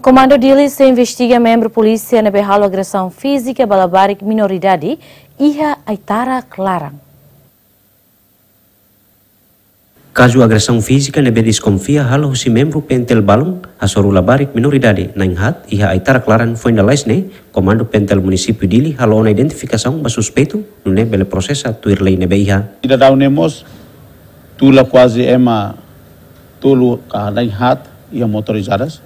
Comando Komando se investiga membro polícia na berralo agressão física balabaric minoridade Iha Aitara Clarang. Caso agressão física nebe desconfia halo si membro pentel balong asoru labarik minoridade na inhat Iha Aitara Clarang foi na lesne comando pentel município Dili halo na identificação ba suspeito no ne bele processa tuir lei nebe Iha. Ida daunemos tula quase ema tulu ah, na inhat Iha motorizadas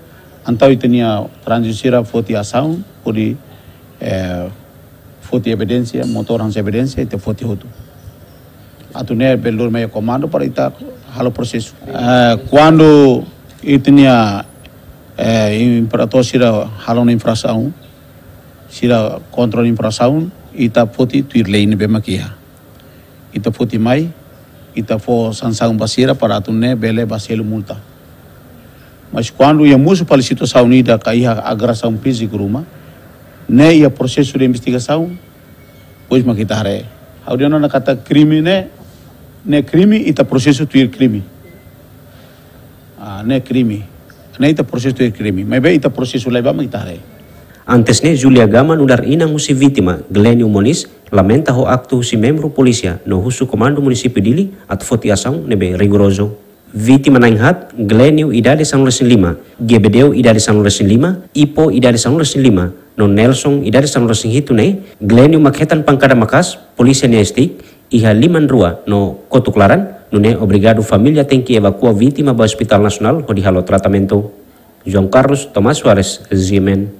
Antau e tinha transistir foti ação, por eh, foti evidência, motor hans evidência e te foti hutu. Atune pelo meio comando para ita halo processo. Eh, quando e tinha eh, imperator sira halo na infração, sira controle infração, ita foti tuir lei ne bemakia. Ita foti mai, ita fo sanção basira para atune bele baselo multa. Mas quando muso para a situação unida, caía a agressão física ruma, ne ia processo de investigação, pois ma kita re. Audiana na kata krimi ne Ne krimi ita e prosesu tuir krimi, Ah, ne krimi Ne ita processo tuir krimi. Mas be ita leba ma kita re. Antes ne Julia Gaman ular inang usi vítima Glenio Moniz lamenta ho aktu si membro polisia no husu komando munisipi dili at ne nebe rigoroso. Viti Mananghat, Gleniu Idade Gebedeu Lima, Ipo Idali Lima, Non Nelson Hitu Hitune, Gleniu Makhetan Pangkara Makas, Polisi Nestik, Iha Liman Rua, no Klaran, Nune Obrigado Familia tengki Evakua Viti vítima Hospital Nasional onde Halo tratamento. João Carlos Tomás Suarez, Zimen.